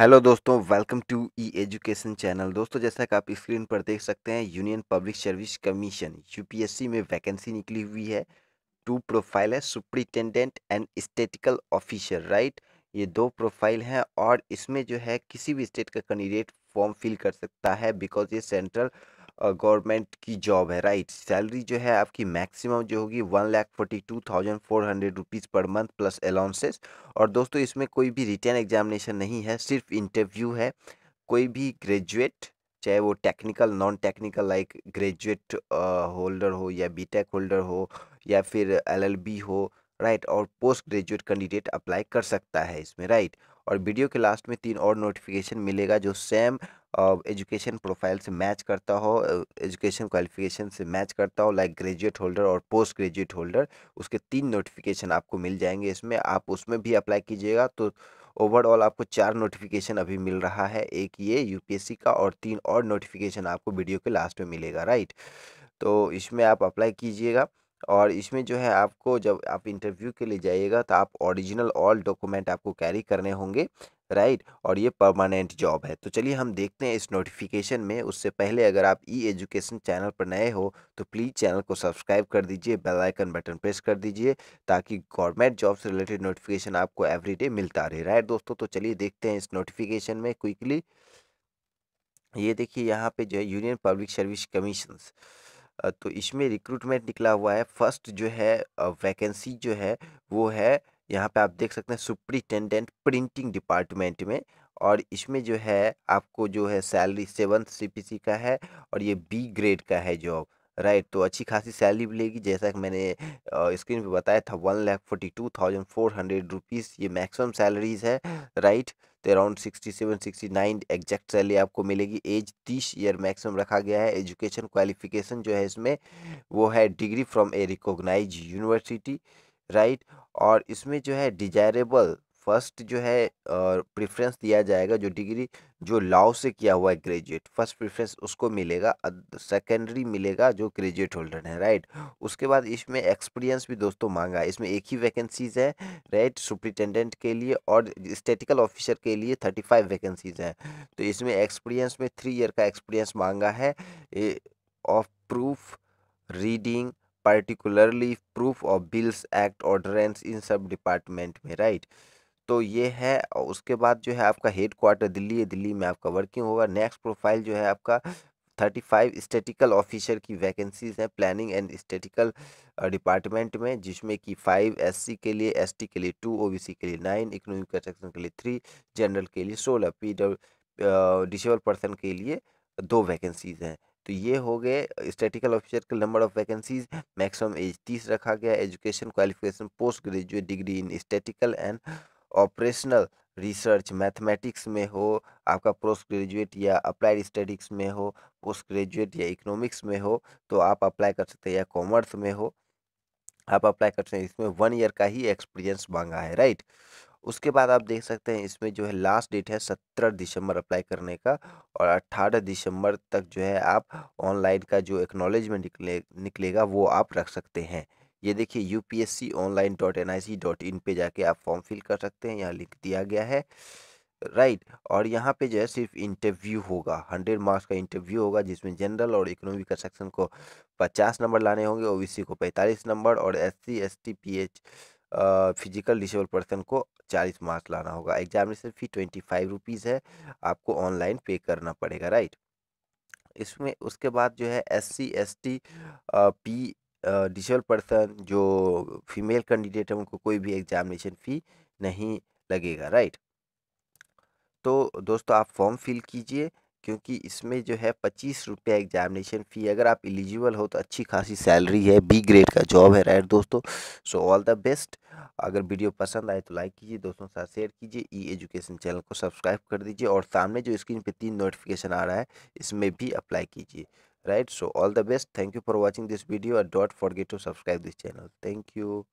Hello दोस्तों welcome to E education channel दोस्तों जैसा कि आप स्क्रीन पर देख सकते हैं Union Public Service Commission UPSC में वैकेंसी निकली हुई है टू प्रोफाइल है superintendent and statical officer right ये दो प्रोफाइल हैं और इसमें जो है किसी भी स्टेट का कैंडिडेट फॉर्म फिल कर सकता है बिकॉज ये सेंट्रल गवर्नमेंट की जॉब है राइट सैलरी जो है आपकी मैक्सिमम जो होगी one lakh forty two thousand four hundred rupees per month plus allowances और दोस्तों इसमें कोई भी रिटर्न एग्जामिनेशन नहीं है सिर्फ इंटरव्यू है कोई भी ग्रेजुएट चाहे वो technical non technical like graduate holder हो या बीटेक होल्डर हो या फिर एलएलबी हो राइट और पोस्ट ग्रेजुएट कैंडिडेट अप्लाई कर सकता है इसमें राइट और वीडियो के लास्ट में तीन और नोटिफिकेशन मिलेगा जो सेम एजुकेशन प्रोफाइल से मैच करता हो एजुकेशन क्वालिफिकेशन से मैच करता हो लाइक ग्रेजुएट होल्डर और पोस्ट ग्रेजुएट होल्डर उसके तीन नोटिफिकेशन आपको मिल जाएंगे इसमें आप उसमें भी अप्लाई कीजिएगा तो ओवरऑल आपको चार नोटिफिकेशन अभी मिल रहा है एक ये यूपीएससी का और तीन और नोटिफिकेशन आपको वीडियो के लास्ट में मिलेगा राइट तो इसमें आप अप्लाई कीजिएगा और इसमें जो है आपको जब आप इंटरव्यू के लिए जाइएगा तो आप ओरिजिनल ऑल डॉक्यूमेंट आपको कैरी करने होंगे राइट और ये परमानेंट जॉब है तो चलिए हम देखते हैं इस नोटिफिकेशन में उससे पहले अगर आप ई एजुकेशन चैनल पर नए हो तो प्लीज़ चैनल को सब्सक्राइब कर दीजिए बेल आइकन बटन प्रेस कर दीजिए ताकि गवर्नमेंट जॉब से रिलेटेड नोटिफिकेशन आपको एवरीडे मिलता रहे राइट दोस्तों तो चलिए देखते हैं इस नोटिफिकेशन में क्विकली ये देखिए यहाँ पर जो है यूनियन पब्लिक सर्विस कमीशन तो इसमें रिक्रूटमेंट निकला हुआ है फर्स्ट जो है वैकेंसी जो है वो है यहाँ पे आप देख सकते हैं सुप्रिटेंडेंट प्रिंटिंग डिपार्टमेंट में और इसमें जो है आपको जो है सैलरी सेवन सी का है और ये बी ग्रेड का है जॉब राइट तो अच्छी खासी सैलरी मिलेगी जैसा कि मैंने स्क्रीन पे बताया था one lakh forty two thousand four hundred rupees ये मैक्सिमम सैलरीज है राइट तो around sixty seven sixty nine exact salary आपको मिलेगी एज तीस ईयर मैक्सिमम रखा गया है एजुकेशन क्वालिफिकेशन जो है इसमें वो है degree from a recognise university right और इसमें जो है डिजायरेबल फर्स्ट जो है प्रेफरेंस दिया जाएगा जो डिग्री जो लाओ से किया हुआ है ग्रेजुएट फर्स्ट प्रेफरेंस उसको मिलेगा सेकेंडरी मिलेगा जो ग्रेजुएट होल्डर है राइट उसके बाद इसमें एक्सपीरियंस भी दोस्तों मांगा है इसमें एक ही वैकेंसीज है राइट सुप्रिटेंडेंट के लिए और स्टेटिकल ऑफिसर के लिए थर्टी फाइव वैकेंसीज हैं तो इसमें एक्सपीरियंस में थ्री ईयर का एक्सपीरियंस मांगा है of proof reading particularly proof of bills act ordinance इन सब डिपार्टमेंट में राइट right? तो ये है और उसके बाद जो है आपका हेड क्वार्टर दिल्ली है दिल्ली में आपका वर्किंग होगा नेक्स्ट प्रोफाइल जो है आपका थर्टी फाइव स्टेटिकल ऑफिसर की वैकेंसीज हैं प्लानिंग एंड स्टेटिकल डिपार्टमेंट में जिसमें कि फाइव एससी के लिए एसटी के लिए टू ओबीसी के लिए नाइन इकोनॉमिक कंस्ट्रक्शन के लिए थ्री जनरल के लिए सोलह पी डब्ल्यू डिसेबल पर्सन के लिए दो वैकेंसीज हैं तो ये हो गए स्टेटिकल ऑफिसर के number of vacancies maximum age तीस रखा गया education qualification post graduate degree in statical and operational research mathematics में हो आपका पोस्ट ग्रेजुएट या अप्लाइड स्टडीज में हो पोस्ट ग्रेजुएट या इकोनॉमिक्स में हो तो आप अप्लाई कर सकते हैं या कॉमर्स में हो आप अप्लाई कर सकते हैं इसमें वन ईयर का ही एक्सपीरियंस मांगा है राइट उसके बाद आप देख सकते हैं इसमें जो है लास्ट डेट है सत्रह दिसंबर अप्लाई करने का और अट्ठारह दिसंबर तक जो है आप ऑनलाइन का जो एक्नॉलेजमेंट निकले निकलेगा वो आप रख सकते हैं ये देखिए U P S C online dot N I C dot in पर जाके आप फॉर्म फिल कर सकते हैं यहाँ लिख दिया गया है राइट right. और यहाँ पे जो है सिर्फ इंटरव्यू होगा हंड्रेड मार्क्स का इंटरव्यू होगा जिसमें जनरल और इकोनॉमी का सेक्शन को पचास नंबर लाने होंगे ओबीसी को पैंतालीस नंबर और S C S T P H physical disable person को चालीस मार्क्स लाना होगा examination fee twenty five rupees है आपको ऑनलाइन पे करना पड़ेगा राइट right? इसमें उसके बाद जो है S C S T P disable person जो फीमेल कैंडिडेट है उनको कोई भी एग्जामिनेशन फ़ी नहीं लगेगा राइट तो दोस्तों आप फॉर्म फिल कीजिए क्योंकि इसमें जो है पच्चीस रुपया एग्जामिनेशन फ़ी अगर आप एलिजिबल हो तो अच्छी खासी सैलरी है बी ग्रेड का जॉब है राइट दोस्तों सो ऑल द बेस्ट अगर वीडियो पसंद आए तो लाइक कीजिए दोस्तों के साथ शेयर कीजिए ई एजुकेशन चैनल को सब्सक्राइब कर दीजिए और सामने जो स्क्रीन पे तीन नोटिफिकेशन आ रहा है इसमें भी अप्लाई कीजिए right so all the best thank you for watching this video and don't forget to subscribe this channel thank you